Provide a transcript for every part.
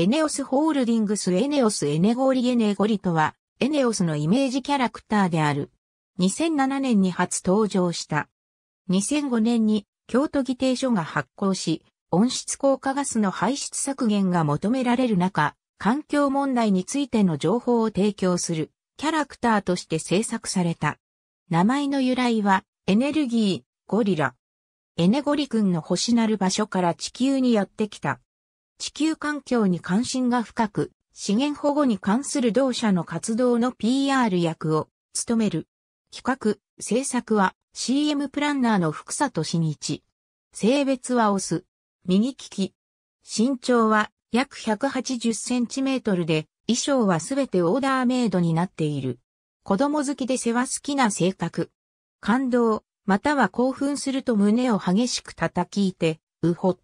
エネオスホールディングスエネオスエネゴリエネゴリとは、エネオスのイメージキャラクターである。2007年に初登場した。2005年に京都議定書が発行し、温室効果ガスの排出削減が求められる中、環境問題についての情報を提供するキャラクターとして制作された。名前の由来は、エネルギー、ゴリラ。エネゴリ君の星なる場所から地球にやってきた。地球環境に関心が深く、資源保護に関する同社の活動の PR 役を務める。企画、制作は CM プランナーの福里真一。性別はオス。右利き。身長は約180センチメートルで、衣装はすべてオーダーメイドになっている。子供好きで世話好きな性格。感動、または興奮すると胸を激しく叩きいて、うほ。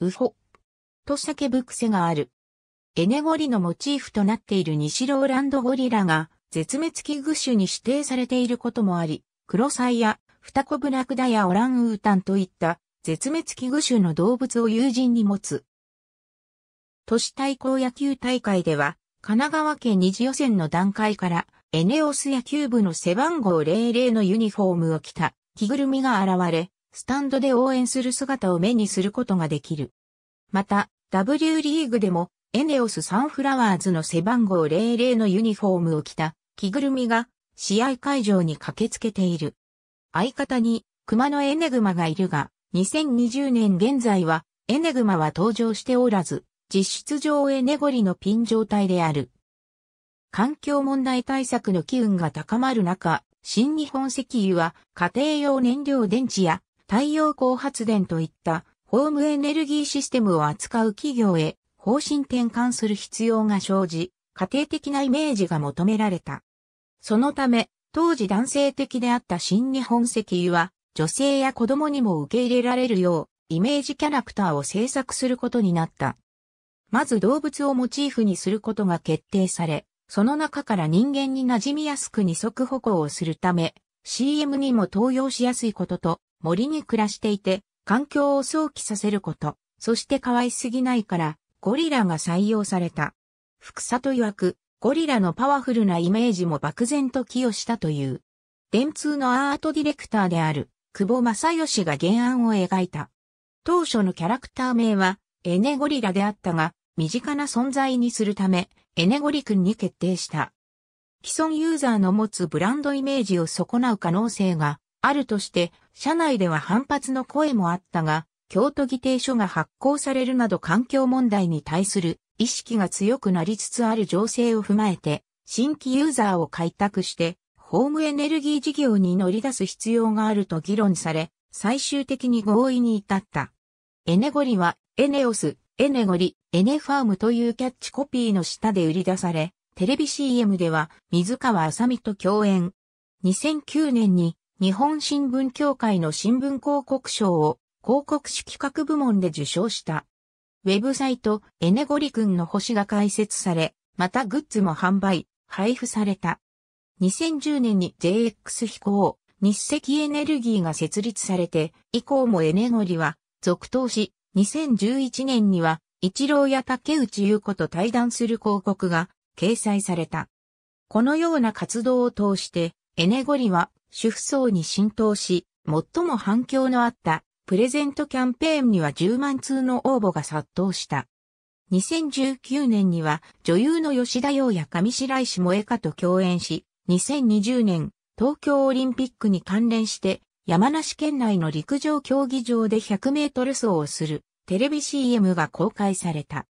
うほ。と叫ぶ癖がある。エネゴリのモチーフとなっている西ローランドゴリラが絶滅危惧種に指定されていることもあり、クロサイやフタコブラクダやオランウータンといった絶滅危惧種の動物を友人に持つ。都市対抗野球大会では、神奈川県二次予選の段階から、エネオス野球部の背番号00のユニフォームを着た着ぐるみが現れ、スタンドで応援する姿を目にすることができる。また、W リーグでも、エネオスサンフラワーズの背番号00のユニフォームを着た着ぐるみが試合会場に駆けつけている。相方に熊のエネグマがいるが、2020年現在はエネグマは登場しておらず、実質上エネゴリのピン状態である。環境問題対策の機運が高まる中、新日本石油は家庭用燃料電池や太陽光発電といったホームエネルギーシステムを扱う企業へ方針転換する必要が生じ、家庭的なイメージが求められた。そのため、当時男性的であった新日本石油は、女性や子供にも受け入れられるよう、イメージキャラクターを制作することになった。まず動物をモチーフにすることが決定され、その中から人間に馴染みやすく二足歩行をするため、CM にも登用しやすいことと、森に暮らしていて、環境を想起させること、そして可愛すぎないから、ゴリラが採用された。福里曰く、ゴリラのパワフルなイメージも漠然と寄与したという。電通のアートディレクターである、久保正義が原案を描いた。当初のキャラクター名は、エネゴリラであったが、身近な存在にするため、エネゴリ君に決定した。既存ユーザーの持つブランドイメージを損なう可能性があるとして、社内では反発の声もあったが、京都議定書が発行されるなど環境問題に対する意識が強くなりつつある情勢を踏まえて、新規ユーザーを開拓して、ホームエネルギー事業に乗り出す必要があると議論され、最終的に合意に至った。エネゴリは、エネオス、エネゴリ、エネファームというキャッチコピーの下で売り出され、テレビ CM では、水川あさみと共演。2009年に、日本新聞協会の新聞広告賞を広告主企画部門で受賞した。ウェブサイト、エネゴリ君の星が開設され、またグッズも販売、配布された。2010年に JX 飛行、日赤エネルギーが設立されて、以降もエネゴリは続投し、2011年には、一郎や竹内優子と対談する広告が掲載された。このような活動を通して、エネゴリは主婦層に浸透し、最も反響のあったプレゼントキャンペーンには10万通の応募が殺到した。2019年には女優の吉田洋や上白石萌香と共演し、2020年東京オリンピックに関連して山梨県内の陸上競技場で100メートル走をするテレビ CM が公開された。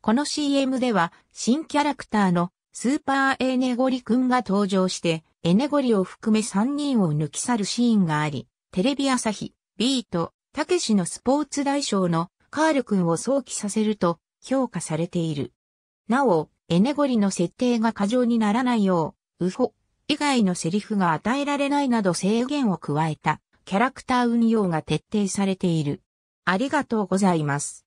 この CM では新キャラクターのスーパーエーネゴリくんが登場してエネゴリを含め3人を抜き去るシーンがあり、テレビ朝日、ビート、たけしのスポーツ大賞のカール君を想起させると評価されている。なお、エネゴリの設定が過剰にならないよう、ウホ以外のセリフが与えられないなど制限を加えたキャラクター運用が徹底されている。ありがとうございます。